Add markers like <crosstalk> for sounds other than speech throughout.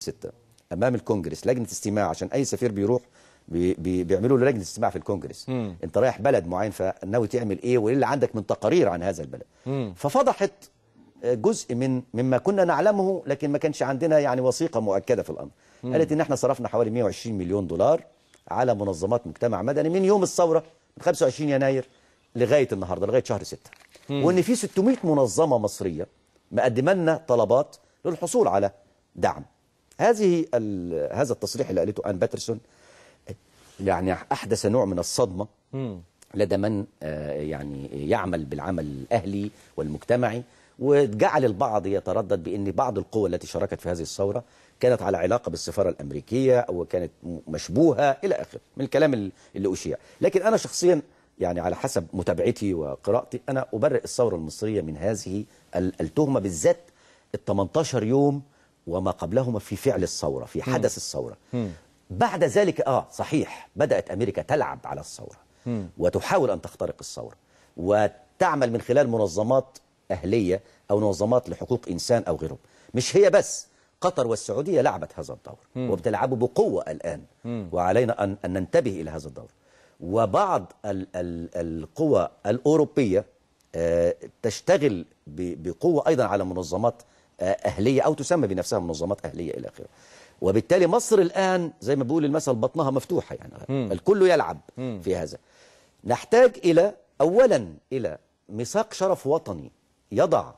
ستة امام الكونجرس لجنه استماع عشان اي سفير بيروح بي بيعملوا له لجنه استماع في الكونجرس مم. انت رايح بلد معين فناوي تعمل ايه وايه اللي عندك من تقارير عن هذا البلد مم. ففضحت آه، جزء من مما كنا نعلمه لكن ما كانش عندنا يعني وثيقه مؤكده في الامر مم. قالت ان احنا صرفنا حوالي 120 مليون دولار على منظمات مجتمع مدني من يوم الثوره من 25 يناير لغايه النهارده لغايه شهر 6 مم. وان في 600 منظمه مصريه مقدمه لنا طلبات للحصول على دعم هذه هذا التصريح اللي قالته ان باترسون يعني احدث نوع من الصدمه لدى من آه، يعني يعمل بالعمل الاهلي والمجتمعي وجعل البعض يتردد بان بعض القوى التي شاركت في هذه الثوره كانت على علاقه بالسفاره الامريكيه او كانت مشبوهه الى اخره من الكلام اللي اشيع لكن انا شخصيا يعني على حسب متابعتي وقراءتي انا ابرئ الثوره المصريه من هذه التهمه بالذات ال 18 يوم وما قبلهما في فعل الثورة في حدث الثورة بعد ذلك آه صحيح بدأت أمريكا تلعب على الثورة وتحاول أن تخترق الثورة وتعمل من خلال منظمات أهلية أو منظمات لحقوق إنسان أو غيرهم مش هي بس قطر والسعودية لعبت هذا الدور وبتلعبه بقوة الآن وعلينا أن, أن ننتبه إلى هذا الدور وبعض القوى الأوروبية آه، تشتغل بقوة أيضا على منظمات آه، أهلية أو تسمى بنفسها منظمات أهلية إلى آخره وبالتالي مصر الآن زي ما بيقول المثل بطنها مفتوحة يعني م. الكل يلعب م. في هذا نحتاج إلى أولا إلى ميثاق شرف وطني يضع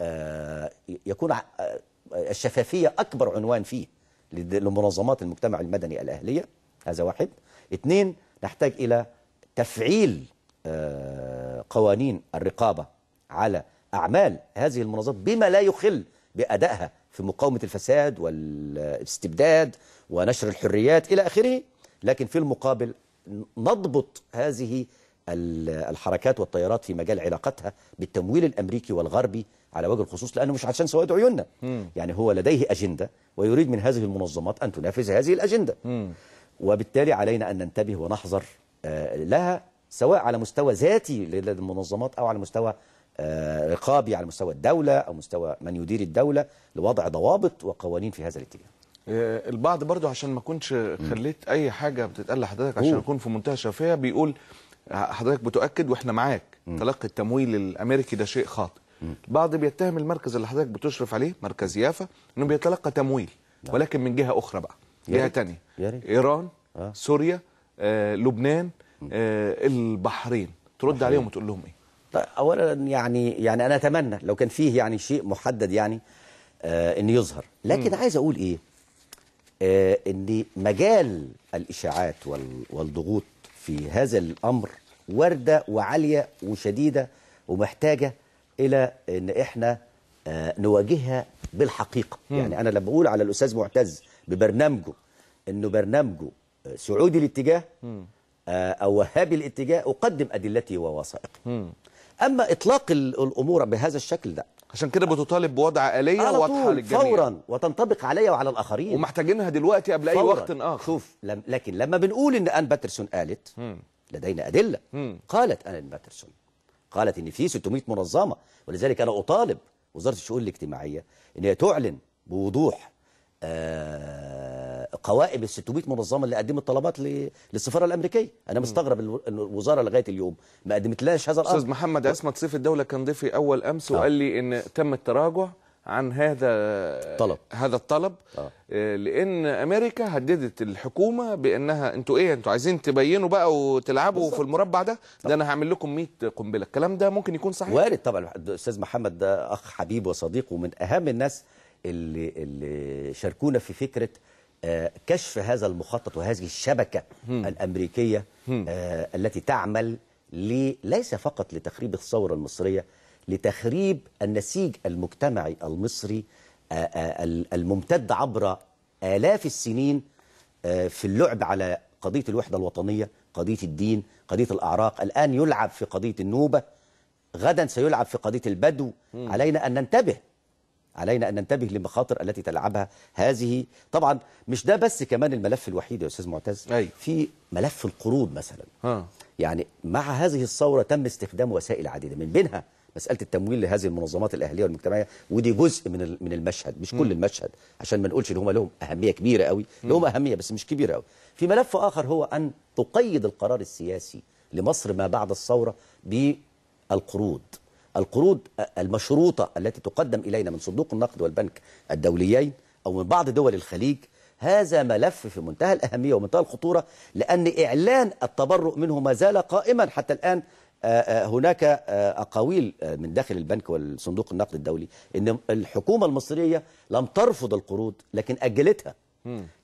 آه، يكون آه، الشفافية أكبر عنوان فيه لمنظمات المجتمع المدني الأهلية هذا واحد اثنين نحتاج إلى تفعيل قوانين الرقابة على أعمال هذه المنظمات بما لا يخل بأدائها في مقاومة الفساد والاستبداد ونشر الحريات إلى آخره لكن في المقابل نضبط هذه الحركات والتيارات في مجال علاقتها بالتمويل الأمريكي والغربي على وجه الخصوص لأنه مش عشان سواد عيوننا يعني هو لديه أجندة ويريد من هذه المنظمات أن تنافذ هذه الأجندة وبالتالي علينا أن ننتبه ونحذر آه، لها سواء على مستوى ذاتي للمنظمات أو على مستوى آه، رقابي على مستوى الدولة أو مستوى من يدير الدولة لوضع ضوابط وقوانين في هذا الاتجاه آه، البعض برضو عشان ما كنتش خليت أي حاجة بتتقال لحضرتك عشان أكون في منتهى الشفافية بيقول حضرتك بتؤكد وإحنا معاك تلقي التمويل الأمريكي ده شيء خاطئ البعض بيتهم المركز اللي حضرتك بتشرف عليه مركز يافا إنه بيتلقى تمويل نعم. ولكن من جهة أخرى بقى جهة تانية إيران آه. سوريا آه، لبنان آه، البحرين ترد عليهم وتقول لهم إيه طيب اولا يعني يعني انا اتمنى لو كان فيه يعني شيء محدد يعني آه ان يظهر لكن م. عايز اقول ايه آه ان مجال الاشاعات والضغوط في هذا الامر وارده وعاليه وشديده ومحتاجه الى ان احنا آه نواجهها بالحقيقه م. يعني انا لما بقول على الاستاذ معتز ببرنامجه انه برنامجه سعودي الاتجاه آه، او وهابي الاتجاه اقدم ادلتي ووثائقي اما اطلاق الامور بهذا الشكل ده عشان كده بتطالب بوضع آلية واضحة للجميع فورا وتنطبق عليا وعلى الآخرين ومحتاجينها دلوقتي قبل أي وقت آخر شوف لم لكن لما بنقول إن أن باترسون قالت م. لدينا أدلة م. قالت أن باترسون قالت إن في 600 منظمة ولذلك أنا أطالب وزارة الشؤون الاجتماعية إن هي تعلن بوضوح آه قوائم ال 600 منظمه اللي قدمت طلبات للسفاره الامريكيه انا مستغرب الوزاره لغايه اليوم ما لهاش هذا الامر استاذ محمد عصمت سيف الدوله كان ضيفي اول امس آه. وقال لي ان تم التراجع عن هذا طلب. هذا الطلب آه. آه. لان امريكا هددت الحكومه بانها انتوا ايه انتوا عايزين تبينوا بقى وتلعبوا بالزبط. في المربع ده طبعا. ده انا هعمل لكم 100 قنبله الكلام ده ممكن يكون صحيح وارد طبعا الاستاذ محمد ده اخ حبيب وصديق ومن اهم الناس اللي اللي شاركونا في فكره آه، كشف هذا المخطط وهذه الشبكة هم. الأمريكية هم. آه، التي تعمل لي ليس فقط لتخريب الثورة المصرية لتخريب النسيج المجتمعي المصري آه، الممتد عبر آلاف السنين في اللعب على قضية الوحدة الوطنية قضية الدين قضية الأعراق الآن يلعب في قضية النوبة غدا سيلعب في قضية البدو علينا أن ننتبه علينا أن ننتبه للمخاطر التي تلعبها هذه طبعا مش ده بس كمان الملف الوحيد يا أستاذ معتز أي. في ملف القروض مثلا ها. يعني مع هذه الثورة تم استخدام وسائل عديدة من بينها مساله التمويل لهذه المنظمات الاهليه والمجتمعيه ودي جزء من من المشهد مش كل المشهد عشان ما نقولش ان هم لهم اهميه كبيره قوي لهم اهميه بس مش كبيره قوي في ملف اخر هو ان تقيد القرار السياسي لمصر ما بعد الثوره بالقروض القروض المشروطة التي تقدم إلينا من صندوق النقد والبنك الدوليين أو من بعض دول الخليج هذا ملف في منتهى الأهمية ومنتهى الخطورة لأن إعلان التبرؤ منه ما زال قائما حتى الآن آه، آه، هناك آه، أقاويل من داخل البنك والصندوق النقد الدولي أن الحكومة المصرية لم ترفض القروض لكن أجلتها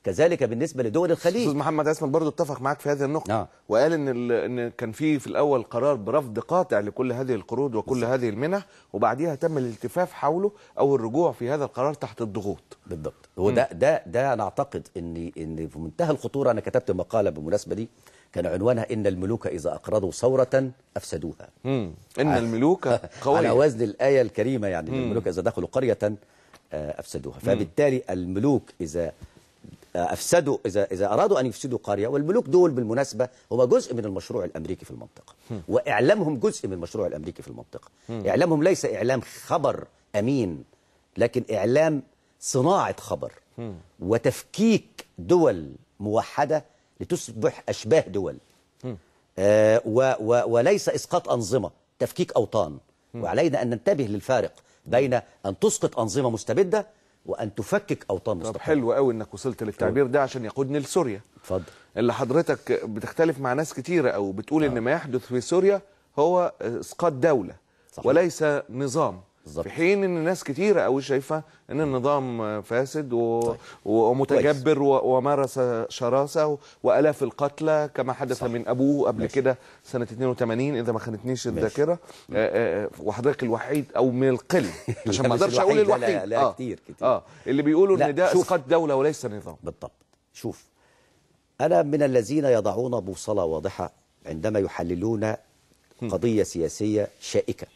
كذلك بالنسبه لدول الخليج استاذ محمد اسماء برضه اتفق معاك في هذه النقطه آه. وقال ان ان كان في في الاول قرار برفض قاطع لكل هذه القروض وكل بالزبط. هذه المنح وبعديها تم الالتفاف حوله او الرجوع في هذا القرار تحت الضغوط بالضبط هو ده ده ده انا اعتقد ان ان في منتهى الخطوره انا كتبت مقاله بالمناسبه دي كان عنوانها ان الملوك اذا اقرضوا ثوره افسدوها مم. ان الملوك قوي <laughs> على وزن الايه الكريمه يعني مم. الملوك اذا دخلوا قريه آه، افسدوها فبالتالي الملوك اذا أفسدوا إذا, إذا أرادوا أن يفسدوا قرية والملوك دول بالمناسبة هم جزء من المشروع الأمريكي في المنطقة وإعلامهم جزء من المشروع الأمريكي في المنطقة إعلامهم ليس إعلام خبر أمين لكن إعلام صناعة خبر وتفكيك دول موحدة لتصبح أشباه دول آه، و و وليس إسقاط أنظمة تفكيك أوطان وعلينا أن ننتبه للفارق بين أن تسقط أنظمة مستبدة وان تفكك اوطان مستقره طب حلو قوي انك وصلت للتعبير ده عشان يقودني لسوريا اتفضل اللي حضرتك بتختلف مع ناس كتيره او بتقول آه. ان ما يحدث في سوريا هو اسقاط دوله صحيح. وليس نظام بالزبط. في حين ان ناس كتيره قوي شايفه ان النظام فاسد و... طيب. ومتجبر و... ومارس شراسه والاف القتلى كما حدث صح. من ابوه قبل كده سنه 82 اذا ما خانتنيش الذاكره آه، آه، آه، وحضرتك الوحيد او من القل <laughs> عشان ما اقدرش اقول الوحيد لا, لا, لا آه. كتير كتير اه اللي بيقولوا ان ده اسقاط دوله وليس نظام بالضبط شوف انا من الذين يضعون بوصله واضحه عندما يحللون قضيه سياسيه شائكه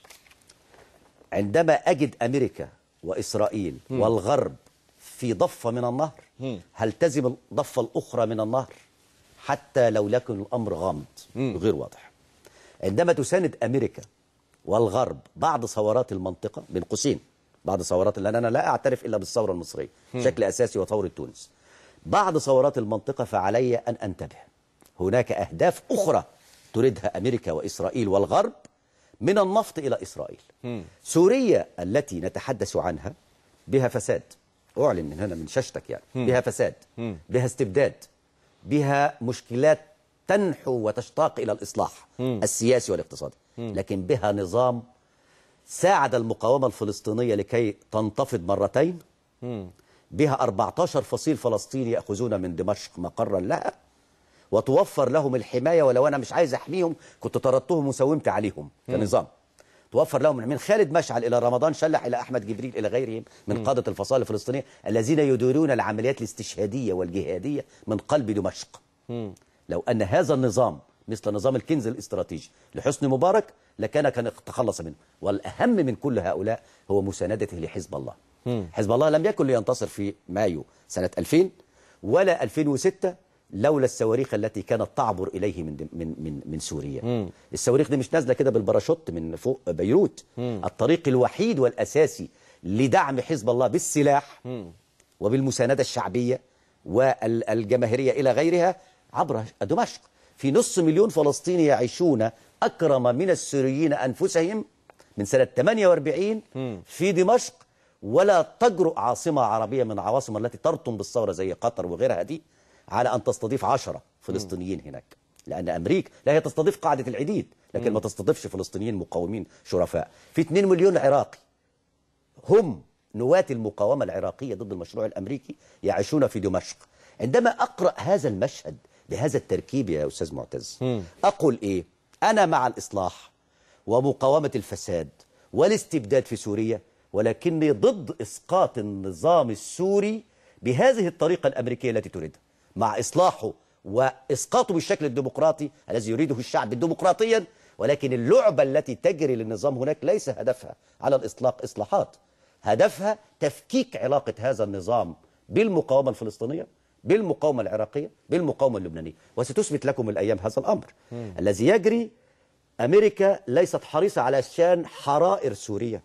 عندما أجد أمريكا وإسرائيل م. والغرب في ضفة من النهر م. هلتزم الضفة الأخرى من النهر حتى لو لكن الأمر غامض غير واضح عندما تساند أمريكا والغرب بعض ثورات المنطقة بين قوسين بعض ثورات لأن أنا لا أعترف إلا بالثورة المصرية بشكل أساسي وثورة تونس بعض ثورات المنطقة فعلي أن أنتبه هناك أهداف أخرى تريدها أمريكا وإسرائيل والغرب من النفط إلى إسرائيل سوريا التي نتحدث عنها بها فساد أعلن من هنا من ششتك يعني بها فساد بها استبداد بها مشكلات تنحو وتشتاق إلى الإصلاح السياسي والاقتصادي لكن بها نظام ساعد المقاومة الفلسطينية لكي تنتفض مرتين بها 14 فصيل فلسطيني يأخذون من دمشق مقرا لها وتوفر لهم الحماية ولو أنا مش عايز أحميهم كنت طردتهم وساومت عليهم كنظام توفر لهم من خالد مشعل إلى رمضان شلح إلى أحمد جبريل إلى غيرهم من قادة الفصائل الفلسطينية الذين يديرون العمليات الاستشهادية والجهادية من قلب دمشق لو أن هذا النظام مثل نظام الكنز الاستراتيجي لحسن مبارك لكان كان تخلص منه والأهم من كل هؤلاء هو مساندته لحزب الله حزب الله لم يكن لينتصر في مايو سنة 2000 ولا 2006 لولا الصواريخ التي كانت تعبر إليه من من من, من سوريا مم. الصواريخ دي مش نازلة كده بالباراشوت من فوق بيروت مم. الطريق الوحيد والأساسي لدعم حزب الله بالسلاح مم. وبالمساندة الشعبية والجماهيرية إلى غيرها عبر دمشق في نص مليون فلسطيني يعيشون أكرم من السوريين أنفسهم من سنة 48 في دمشق ولا تجرؤ عاصمة عربية من العواصم التي ترطم بالثورة زي قطر وغيرها دي على أن تستضيف عشرة فلسطينيين هناك لأن أمريكا لا هي تستضيف قاعدة العديد لكن ما تستضيفش فلسطينيين مقاومين شرفاء في 2 مليون عراقي هم نواة المقاومة العراقية ضد المشروع الأمريكي يعيشون في دمشق عندما أقرأ هذا المشهد بهذا التركيب يا أستاذ معتز أقول إيه أنا مع الإصلاح ومقاومة الفساد والاستبداد في سوريا ولكني ضد إسقاط النظام السوري بهذه الطريقة الأمريكية التي تريدها مع إصلاحه وإسقاطه بالشكل الديمقراطي الذي يريده الشعب ديمقراطيا ولكن اللعبة التي تجري للنظام هناك ليس هدفها على الإطلاق إصلاحات هدفها تفكيك علاقة هذا النظام بالمقاومة الفلسطينية بالمقاومة العراقية بالمقاومة اللبنانية وستثبت لكم الأيام هذا الأمر م. الذي يجري أمريكا ليست حريصة على شان حرائر سوريا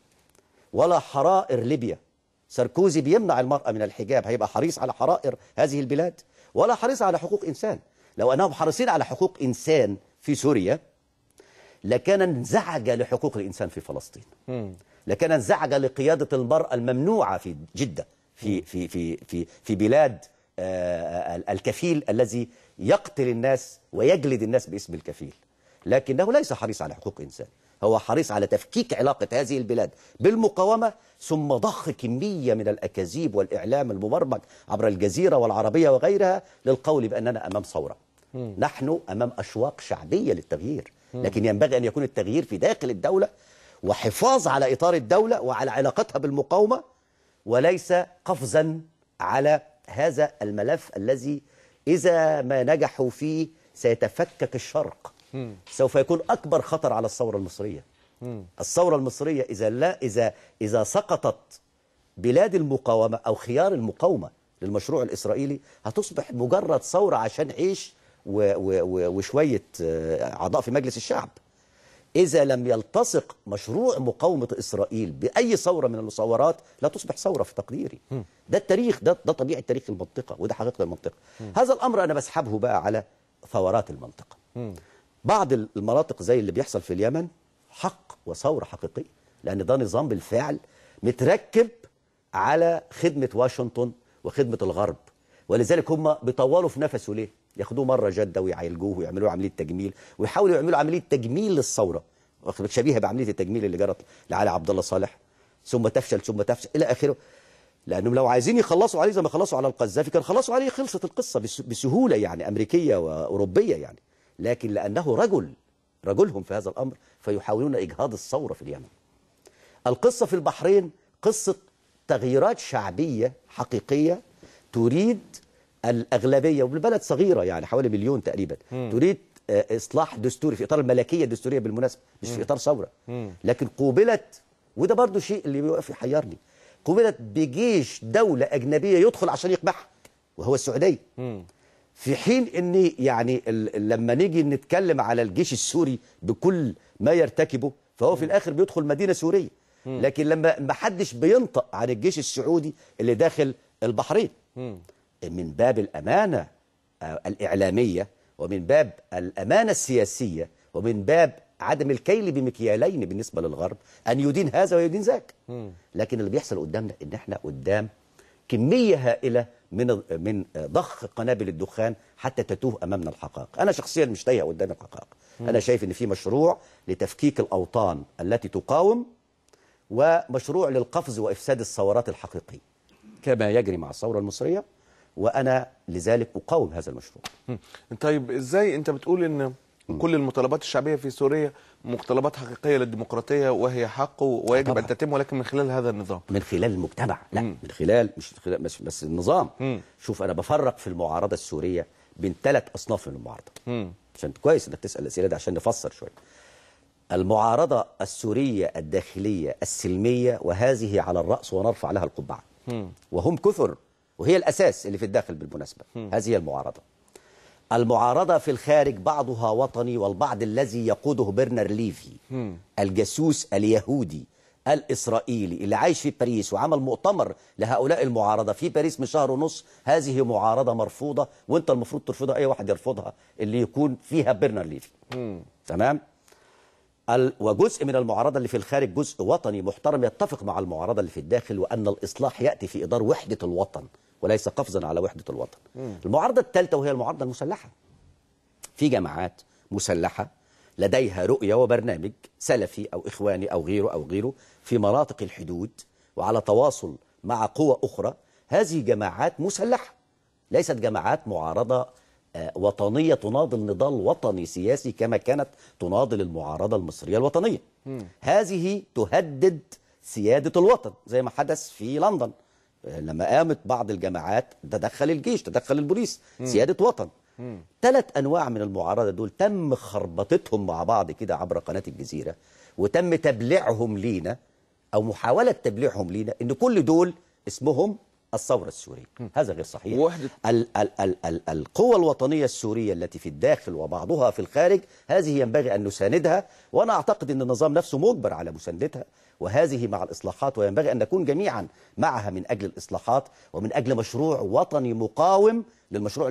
ولا حرائر ليبيا ساركوزي بيمنع المرأة من الحجاب هيبقى حريص على حرائر هذه البلاد ولا حريص على حقوق إنسان لو أنهم حريصين على حقوق إنسان في سوريا لكان انزعج لحقوق الإنسان في فلسطين لكان انزعج لقيادة المرأة الممنوعة في جدة في, في, في, في, في بلاد آه، آه، الكفيل الذي يقتل الناس ويجلد الناس باسم الكفيل لكنه ليس حريص على حقوق إنسان هو حريص على تفكيك علاقة هذه البلاد بالمقاومة ثم ضخ كمية من الأكاذيب والإعلام المبرمج عبر الجزيرة والعربية وغيرها للقول بأننا أمام ثورة نحن أمام أشواق شعبية للتغيير لكن ينبغي أن يكون التغيير في داخل الدولة وحفاظ على إطار الدولة وعلى علاقتها بالمقاومة وليس قفزا على هذا الملف الذي إذا ما نجحوا فيه سيتفكك الشرق سوف يكون أكبر خطر على الثورة المصرية الثورة المصرية إذا لا إذا إذا سقطت بلاد المقاومة أو خيار المقاومة للمشروع الإسرائيلي هتصبح مجرد ثورة عشان عيش وشوية آه، أعضاء في مجلس الشعب إذا لم يلتصق مشروع مقاومة إسرائيل بأي ثورة من المصورات لا تصبح ثورة في تقديري ده التاريخ ده, ده طبيعة تاريخ المنطقة وده حقيقة المنطقة هذا الأمر أنا بسحبه بقى على ثورات المنطقة بعض المناطق زي اللي بيحصل في اليمن حق وثورة حقيقية لأن ده نظام بالفعل متركب على خدمة واشنطن وخدمة الغرب ولذلك هم بيطولوا في نفسه ليه؟ ياخدوه مرة جدة ويعالجوه ويعملوا عملية تجميل ويحاولوا يعملوا عملية تجميل للثورة شبيهة بعملية التجميل اللي جرت لعلي عبد الله صالح ثم تفشل ثم تفشل إلى آخره لأنهم لو عايزين يخلصوا عليه زي ما خلصوا على القذافي كان خلصوا عليه خلصت القصة بسهولة يعني أمريكية وأوروبية يعني لكن لأنه رجل رجلهم في هذا الأمر فيحاولون إجهاض الثورة في اليمن القصة في البحرين قصة تغييرات شعبية حقيقية تريد الأغلبية والبلد صغيرة يعني حوالي مليون تقريبا م. تريد آه، إصلاح دستوري في إطار الملكية الدستورية بالمناسبة مش م. في إطار ثورة لكن قوبلت وده برضو شيء اللي بيوقف يحيرني قوبلت بجيش دولة أجنبية يدخل عشان يقبح وهو السعودية في حين ان يعني لما نيجي نتكلم على الجيش السوري بكل ما يرتكبه فهو في الاخر بيدخل مدينه سوريه لكن لما ما حدش بينطق عن الجيش السعودي اللي داخل البحرين من باب الامانه آه، الاعلاميه ومن باب الامانه السياسيه ومن باب عدم الكيل بمكيالين بالنسبه للغرب ان يدين هذا ويدين ذاك لكن اللي بيحصل قدامنا ان احنا قدام كميه هائله من من آه، ضخ قنابل الدخان حتى تتوه امامنا الحقائق انا شخصيا مش تايه قدام الحقائق انا شايف ان في مشروع لتفكيك الاوطان التي تقاوم ومشروع للقفز وافساد الثورات الحقيقيه كما يجري مع الثوره المصريه وانا لذلك اقاوم هذا المشروع طيب ازاي انت بتقول ان كل المطالبات الشعبيه في سوريا متطلبات حقيقيه للديمقراطيه وهي حق ويجب ان تتم ولكن من خلال هذا النظام من خلال المجتمع لا مم. من خلال مش بس, بس النظام مم. شوف انا بفرق في المعارضه السوريه بين ثلاث اصناف من المعارضه مم. عشان كويس انك تسال الاسئله دي عشان نفسر شويه المعارضه السوريه الداخليه السلميه وهذه على الراس ونرفع لها القبعه وهم كثر وهي الاساس اللي في الداخل بالمناسبه مم. هذه المعارضه المعارضة في الخارج بعضها وطني والبعض الذي يقوده برنر ليفي الجاسوس اليهودي الإسرائيلي اللي عايش في باريس وعمل مؤتمر لهؤلاء المعارضة في باريس من شهر ونص هذه معارضة مرفوضة وانت المفروض ترفضها أي واحد يرفضها اللي يكون فيها برنر ليفي تمام وجزء من المعارضة اللي في الخارج جزء وطني محترم يتفق مع المعارضة اللي في الداخل وأن الإصلاح يأتي في إطار وحدة الوطن وليس قفزا على وحدة الوطن مم. المعارضة الثالثة وهي المعارضة المسلحة في جماعات مسلحة لديها رؤية وبرنامج سلفي أو إخواني أو غيره أو غيره في مناطق الحدود وعلى تواصل مع قوى أخرى هذه جماعات مسلحة ليست جماعات معارضة آه، وطنية تناضل نضال وطني سياسي كما كانت تناضل المعارضة المصرية الوطنية م. هذه تهدد سيادة الوطن زي ما حدث في لندن لما قامت بعض الجماعات تدخل الجيش تدخل البوليس سيادة وطن ثلاث أنواع من المعارضة دول تم خربطتهم مع بعض كده عبر قناة الجزيرة وتم تبليعهم لينا أو محاولة تبليعهم لينا إن كل دول اسمهم الثورة السورية هذا غير صحيح وحدة. ال ال ال ال القوى الوطنية السورية التي في الداخل وبعضها في الخارج هذه ينبغي أن نساندها وأنا أعتقد أن النظام نفسه مجبر على مساندتها وهذه مع الإصلاحات وينبغي أن نكون جميعا معها من أجل الإصلاحات ومن أجل مشروع وطني مقاوم للمشروع